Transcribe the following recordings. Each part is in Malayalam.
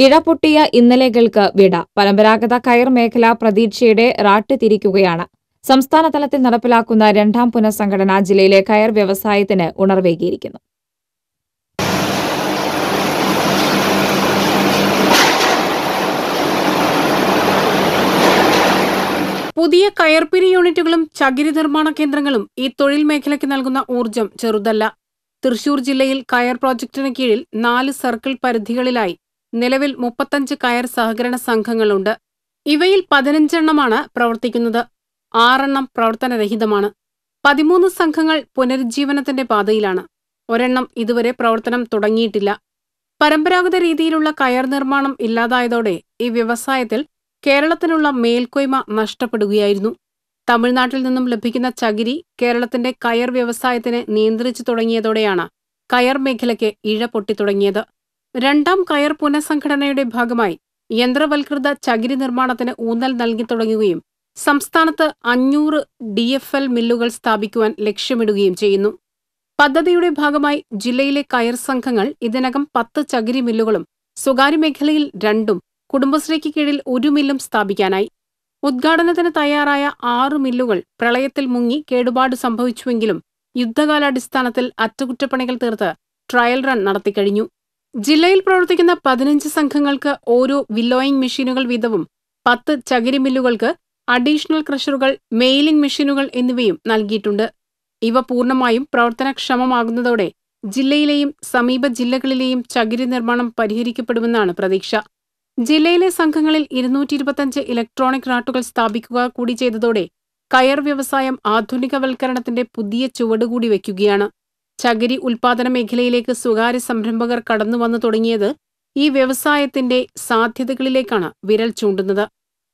ഇഴപൊട്ടിയ ഇന്നലെകൾക്ക് വിട പരമ്പരാഗത കയർ മേഖലാ പ്രതീക്ഷയുടെ റാട്ട് തിരിക്കുകയാണ് സംസ്ഥാന തലത്തിൽ നടപ്പിലാക്കുന്ന രണ്ടാം പുനഃസംഘടന ജില്ലയിലെ കയർ വ്യവസായത്തിന് ഉണർവേകിയിരിക്കുന്നു പുതിയ കയർപ്പിരി യൂണിറ്റുകളും ചകിരി നിർമ്മാണ കേന്ദ്രങ്ങളും ഈ തൊഴിൽ മേഖലയ്ക്ക് നൽകുന്ന ഊർജം ചെറുതല്ല തൃശൂർ ജില്ലയിൽ കയർ പ്രോജക്ടിന് കീഴിൽ നാല് സർക്കിൾ പരിധികളിലായി നിലവിൽ മുപ്പത്തഞ്ച് കയർ സഹകരണ സംഘങ്ങളുണ്ട് ഇവയിൽ പതിനഞ്ചെണ്ണമാണ് പ്രവർത്തിക്കുന്നത് ആറെണ്ണം പ്രവർത്തനരഹിതമാണ് പതിമൂന്ന് സംഘങ്ങൾ പുനരുജ്ജീവനത്തിന്റെ പാതയിലാണ് ഒരെണ്ണം ഇതുവരെ പ്രവർത്തനം തുടങ്ങിയിട്ടില്ല പരമ്പരാഗത രീതിയിലുള്ള കയർ നിർമ്മാണം ഇല്ലാതായതോടെ ഈ വ്യവസായത്തിൽ കേരളത്തിനുള്ള മേൽക്കോയ്മ നഷ്ടപ്പെടുകയായിരുന്നു തമിഴ്നാട്ടിൽ നിന്നും ലഭിക്കുന്ന ചകിരി കേരളത്തിന്റെ കയർ വ്യവസായത്തിന് നിയന്ത്രിച്ചു തുടങ്ങിയതോടെയാണ് കയർ മേഖലയ്ക്ക് ഇഴ പൊട്ടിത്തുടങ്ങിയത് രണ്ടാം കയർ പുനഃസംഘടനയുടെ ഭാഗമായി യന്ത്രവൽകൃത ചകിരി നിർമ്മാണത്തിന് ഊന്നൽ നൽകി തുടങ്ങുകയും സംസ്ഥാനത്ത് അഞ്ഞൂറ് ഡി എഫ് എൽ മില്ലുകൾ സ്ഥാപിക്കുവാൻ ലക്ഷ്യമിടുകയും ചെയ്യുന്നു പദ്ധതിയുടെ ഭാഗമായി ജില്ലയിലെ കയർ സംഘങ്ങൾ ഇതിനകം പത്ത് ചകിരി മില്ലുകളും സ്വകാര്യ മേഖലയിൽ രണ്ടും കുടുംബശ്രീക്ക് കീഴിൽ ഒരു മില്ലും സ്ഥാപിക്കാനായി ഉദ്ഘാടനത്തിന് തയ്യാറായ ആറ് മില്ലുകൾ പ്രളയത്തിൽ മുങ്ങി കേടുപാട് സംഭവിച്ചുവെങ്കിലും യുദ്ധകാലാടിസ്ഥാനത്തിൽ അറ്റകുറ്റപ്പണികൾ തീർത്ത് ട്രയൽ റൺ നടത്തിക്കഴിഞ്ഞു ജില്ലയിൽ പ്രവർത്തിക്കുന്ന പതിനഞ്ച് സംഘങ്ങൾക്ക് ഓരോ വില്ലോയിങ് മെഷീനുകൾ വീതവും പത്ത് ചകിരി മില്ലുകൾക്ക് അഡീഷണൽ ക്രഷറുകൾ മെയിലിംഗ് മെഷീനുകൾ എന്നിവയും നൽകിയിട്ടുണ്ട് ഇവ പൂർണ്ണമായും പ്രവർത്തനക്ഷമമാകുന്നതോടെ ജില്ലയിലെയും സമീപ ജില്ലകളിലെയും ചകിരി നിർമ്മാണം പരിഹരിക്കപ്പെടുമെന്നാണ് പ്രതീക്ഷ ജില്ലയിലെ സംഘങ്ങളിൽ ഇരുന്നൂറ്റി ഇരുപത്തഞ്ച് ഇലക്ട്രോണിക് റാട്ടുകൾ സ്ഥാപിക്കുക കൂടി ചെയ്തതോടെ കയർ വ്യവസായം ആധുനികവൽക്കരണത്തിന്റെ പുതിയ ചുവടുകൂടി വയ്ക്കുകയാണ് ചകിരി ഉൽപാദന മേഖലയിലേക്ക് സ്വകാര്യ സംരംഭകർ കടന്നു വന്നു തുടങ്ങിയത് ഈ വ്യവസായത്തിന്റെ സാധ്യതകളിലേക്കാണ് വിരൽ ചൂണ്ടുന്നത്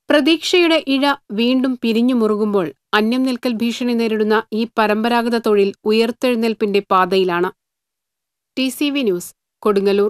പ്രതീക്ഷയുടെ ഇഴ വീണ്ടും പിരിഞ്ഞു മുറുകുമ്പോൾ അന്യം നിൽക്കൽ ഭീഷണി നേരിടുന്ന ഈ പരമ്പരാഗത തൊഴിൽ ഉയർത്തെഴുന്നേൽപ്പിന്റെ പാതയിലാണ് ടി ന്യൂസ് കൊടുങ്ങല്ലൂർ